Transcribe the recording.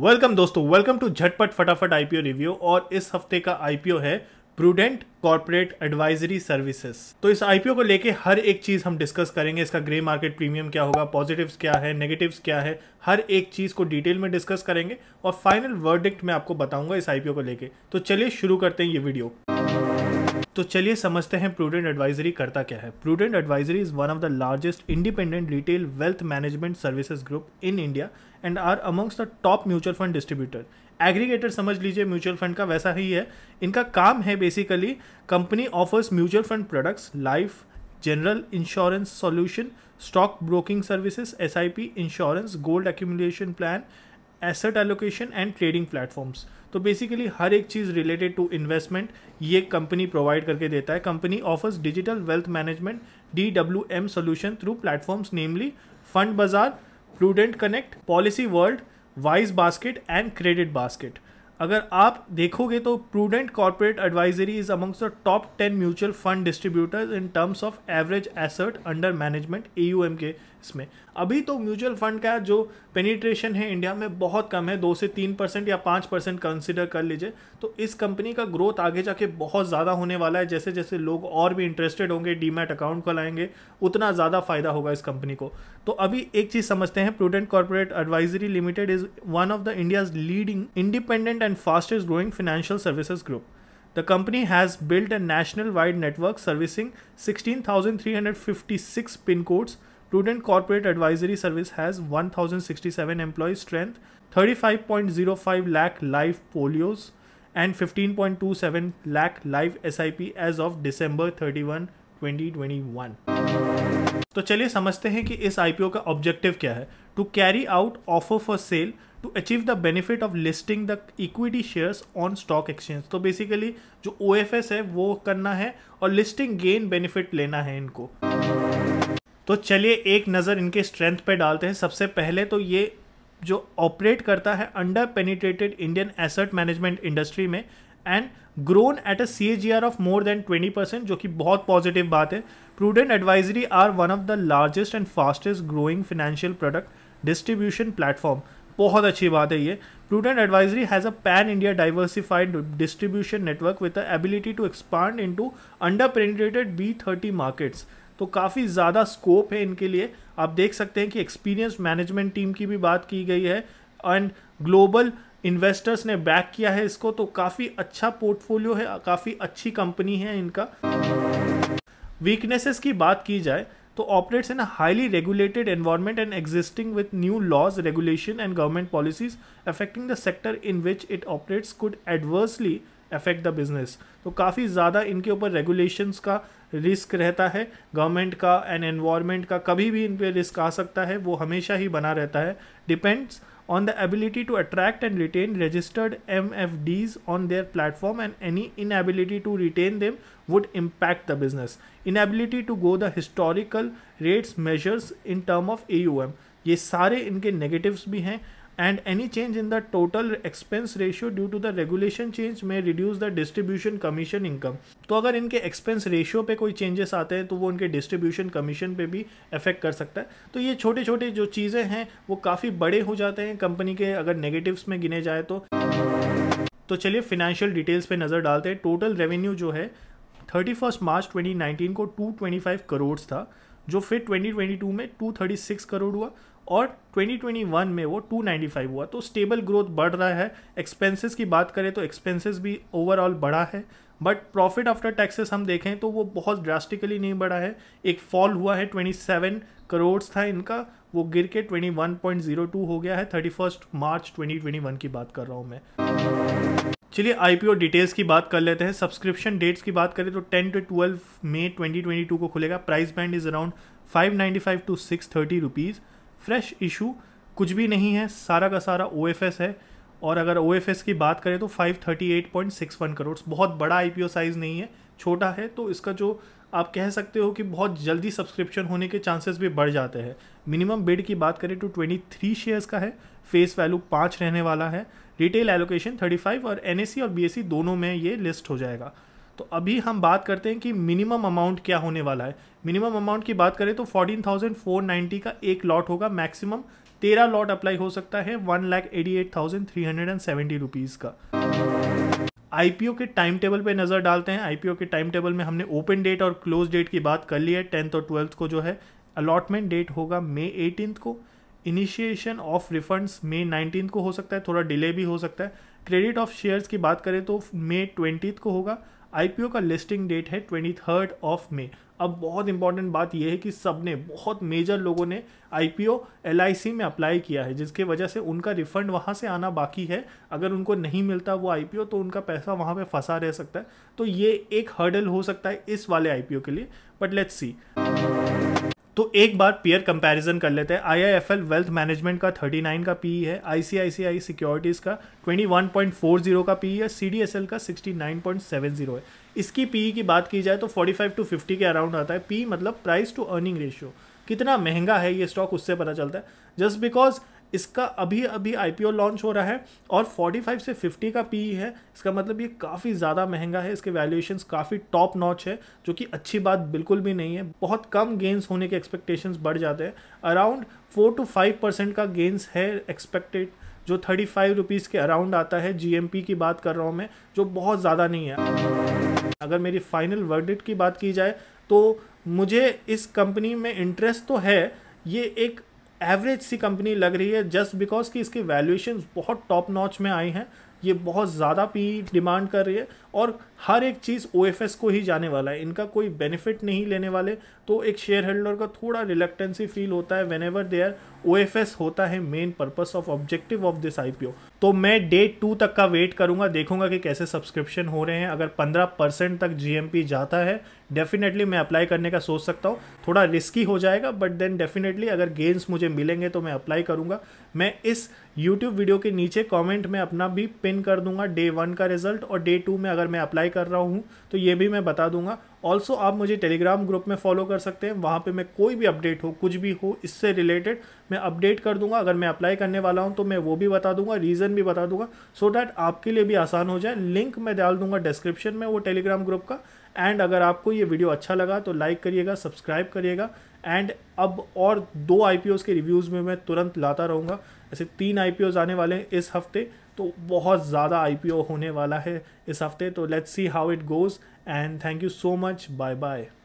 Welcome दोस्तों welcome to झटपट फटाफट आईपीओ रिव्यू और इस हफ्ते का आईपीओ है प्रूडेंट कॉर्पोरेट एडवाइजरी सर्विसेज तो इस आईपीओ को लेके हर एक चीज हम डिस्कस करेंगे इसका ग्रे मार्केट प्रीमियम क्या होगा पॉजिटिव्स क्या है नेगेटिव्स क्या है हर एक चीज को डिटेल में डिस्कस करेंगे और फाइनल वर्डिक्ट मैं आपको बताऊंगा इस आईपीओ को लेके तो चलिए शुरू करते हैं ये वीडियो तो चलिए समझते हैं प्रूडेंट एडवाइजरी करता क्या है Prudent advisory is one of the largest independent retail wealth management services group in India and are amongst the top mutual fund distributor aggregator समझ लीजिए म्यूचुअल फंड का वैसा ही है इनका काम है basically company offers mutual fund products life general insurance solution stock broking services S I P insurance gold accumulation plan asset allocation and trading platforms तो basically हर एक चीज़ रिलेटेड टू इन्वेस्टमेंट ये कंपनी प्रोवाइड करके देता है company offers digital wealth management D W M solution through platforms namely fund Bazaar Prudent connect policy world wise basket and credit basket अगर आप देखोगे तो prudent corporate advisory is amongst the top ten mutual fund distributors in terms of average asset under management ए के इसमें अभी तो mutual fund का जो पेनिट्रेशन है इंडिया में बहुत कम है दो से तीन परसेंट या पाँच परसेंट कंसिडर कर लीजिए तो इस कंपनी का ग्रोथ आगे जाके बहुत ज़्यादा होने वाला है जैसे जैसे लोग और भी इंटरेस्टेड होंगे डीमैट अकाउंट खोलाएंगे उतना ज़्यादा फ़ायदा होगा इस कंपनी को तो अभी एक चीज़ समझते हैं Prudent corporate advisory limited is one of the India's leading independent and fastest growing financial services group The company has built a national wide network servicing 16,356 pin codes Prudent Corporate Advisory Service has 1067 employee strength, 35.05 lakh live polios and 15.27 lakh live SIP as of December 31, 2021. तो चलिए समझते हैं कि इस IPO का objective क्या है to carry out offer for sale to achieve the benefit of listing the equity shares on stock exchange तो बेसिकली जो ओ है वो करना है और लिस्टिंग गेन बेनिफिट लेना है इनको तो चलिए एक नज़र इनके स्ट्रेंथ पे डालते हैं सबसे पहले तो ये जो ऑपरेट करता है under penetrated Indian asset management industry में and grown at a C G R of more than twenty percent जो कि बहुत पॉजिटिव बात है Prudent advisory are one of the largest and fastest growing financial product distribution platform बहुत अच्छी बात है ये Prudent advisory has a pan India diversified distribution network with the ability to expand into under penetrated B thirty markets तो काफ़ी ज़्यादा scope है इनके लिए आप देख सकते हैं कि एक्सपीरियंस मैनेजमेंट टीम की भी बात की गई है एंड ग्लोबल इन्वेस्टर्स ने बैक किया है इसको तो काफ़ी अच्छा पोर्टफोलियो है काफ़ी अच्छी कंपनी है इनका वीकनेसेस की बात की जाए तो operates in highly regulated environment and existing with new laws regulation and government policies affecting the sector in which it operates could adversely affect the business तो काफ़ी ज़्यादा इनके ऊपर रेगुलेशंस का रिस्क रहता है गवर्नमेंट का एंड एनवायरमेंट का कभी भी इन पर रिस्क आ सकता है वो हमेशा ही बना रहता है depends on the ability to attract and retain registered M F Ds on their platform and any inability to retain them would impact the business inability to go the historical rates measures in term of A U M ये सारे इनके नेगेटिव्स भी हैं and any change in the total expense ratio due to the regulation change में reduce the distribution commission income तो अगर इनके एक्सपेंस रेशियो पे कोई चेंजेस आते हैं तो वो उनके डिस्ट्रीब्यूशन कमीशन पे भी अफेक्ट कर सकता है तो ये छोटे छोटे जो चीज़ें हैं वो काफ़ी बड़े हो जाते हैं कंपनी के अगर नेगेटिव्स में गिने जाए तो तो चलिए फिनेंशियल डिटेल्स पे नज़र डालते हैं टोटल रेवेन्यू जो है thirty first March twenty nineteen को टू ट्वेंटी फाइव करोड़ था जो फिर ट्वेंटी ट्वेंटी टू में टू थर्टी सिक्स करोड़ हुआ और 2021 में वो 295 हुआ तो स्टेबल ग्रोथ बढ़ रहा है एक्सपेंसेस की बात करें तो एक्सपेंसेस भी ओवरऑल बढ़ा है बट प्रॉफिट आफ्टर टैक्सेस हम देखें तो वो बहुत ड्रास्टिकली नहीं बढ़ा है एक फॉल हुआ है 27 करोड़ था इनका वो गिर के 21.02 हो गया है 31 मार्च 2021 की बात कर रहा हूँ मैं चलिए आईपीओ डिटेल्स की बात कर लेते हैं सब्सक्रिप्शन डेट्स की बात करें तो 10 टू 12 मई 2022 को खुलेगा price band is around 595 to 630 rupees fresh issue कुछ भी नहीं है सारा का सारा ओ है और अगर ओ की बात करें तो 538.61 करोड़ बहुत बड़ा आई साइज़ नहीं है छोटा है तो इसका जो आप कह सकते हो कि बहुत जल्दी सब्सक्रिप्शन होने के चांसेस भी बढ़ जाते हैं मिनिमम बिड की बात करें तो 23 शेयर्स का है फेस वैल्यू पाँच रहने वाला है रिटेल एलोकेशन 35 और एन और बी दोनों में ये लिस्ट हो जाएगा तो अभी हम बात करते हैं कि मिनिमम अमाउंट क्या होने वाला है मिनिमम अमाउंट की बात करें तो फोर्टीन थाउजेंड फोर नाइन्टी का एक लॉट होगा मैक्सिमम तेरह लॉट अप्लाई हो सकता है one lakh eighty eight thousand three hundred and seventy rupees का आईपीओ के टाइम टेबल पर नज़र डालते हैं आईपीओ के टाइम टेबल में हमने ओपन डेट और क्लोज डेट की बात कर ली है टेंथ और ट्वेल्थ को जो है अलॉटमेंट डेट होगा मे एटीन को initiation of refunds May nineteen को हो सकता है थोड़ा डिले भी हो सकता है क्रेडिट ऑफ शेयर्स की बात करें तो मे ट्वेंटी को होगा आई का लिस्टिंग डेट है ट्वेंटी थर्ड ऑफ मे अब बहुत इंपॉर्टेंट बात यह है कि सब ने बहुत मेजर लोगों ने I P O L I सी में अप्लाई किया है जिसके वजह से उनका रिफंड वहाँ से आना बाकी है अगर उनको नहीं मिलता वो आई पी ओ तो उनका पैसा वहाँ पे फंसा रह सकता है तो ये एक हर्डल हो सकता है इस वाले आई पी ओ के लिए बट लेट्स सी तो एक बार पेयर कंपैरिजन कर लेते हैं आई एल वेल्थ मैनेजमेंट का 39 का पी e है आईसीआईसीआई सिक्योरिटीज़ का 21.40 का पी e है एल का 69.70 है इसकी पी e की बात की जाए तो 45 टू फिफ्टी के अराउंड आता है पी मतलब प्राइस टू अर्निंग रेशियो कितना महंगा है ये स्टॉक उससे पता चलता है जस्ट बिकॉज इसका अभी अभी आईपीओ लॉन्च हो रहा है और 45 से 50 का पी e है इसका मतलब ये काफ़ी ज़्यादा महंगा है इसके वैल्यूएशन काफ़ी टॉप नॉच है जो कि अच्छी बात बिल्कुल भी नहीं है बहुत कम गेंस होने के एक्सपेक्टेशंस बढ़ जाते हैं around four to five percent का गेंस है एक्सपेक्टेड जो थर्टी फाइव रुपीज़ के अराउंड आता है जी की बात कर रहा हूँ मैं जो बहुत ज़्यादा नहीं है अगर मेरी फाइनल वर्डिट की बात की जाए तो मुझे इस कंपनी में इंटरेस्ट तो है ये एक एवरेज सी कंपनी लग रही है जस्ट बिकॉज कि इसकी वैल्यूएशन बहुत टॉप नॉच में आई हैं ये बहुत ज़्यादा पी डिमांड कर रही है और हर एक चीज़ ओ को ही जाने वाला है इनका कोई बेनिफिट नहीं लेने वाले तो एक शेयर होल्डर का थोड़ा रिलेक्टेंसी फील होता है वेन एवर देयर ओ होता है main purpose of objective of this I तो मैं डे टू तक का वेट करूंगा देखूंगा कि कैसे सब्सक्रिप्शन हो रहे हैं अगर 15 परसेंट तक जी जाता है डेफिनेटली मैं अप्लाई करने का सोच सकता हूँ थोड़ा रिस्की हो जाएगा बट देन डेफिनेटली अगर गेंस मुझे मिलेंगे तो मैं अप्लाई करूँगा मैं इस यूट्यूब वीडियो के नीचे कमेंट में अपना भी पिन कर दूंगा डे वन का रिजल्ट और डे टू में अगर मैं अप्लाई कर रहा हूँ तो ये भी मैं बता दूंगा ऑल्सो आप मुझे टेलीग्राम ग्रुप में फॉलो कर सकते हैं वहाँ पे मैं कोई भी अपडेट हो कुछ भी हो इससे रिलेटेड मैं अपडेट कर दूंगा अगर मैं अप्लाई करने वाला हूँ तो मैं वो भी बता दूंगा रीज़न भी बता दूंगा सो so डैट आपके लिए भी आसान हो जाए लिंक मैं डाल दूंगा डिस्क्रिप्शन में वो टेलीग्राम ग्रुप का एंड अगर आपको ये वीडियो अच्छा लगा तो लाइक करिएगा सब्सक्राइब करिएगा एंड अब और दो आई के रिव्यूज़ में मैं तुरंत लाता रहूँगा ऐसे तीन आई आने वाले हैं इस हफ्ते तो बहुत ज़्यादा आई होने वाला है इस हफ्ते तो let's see how it goes and thank you so much bye bye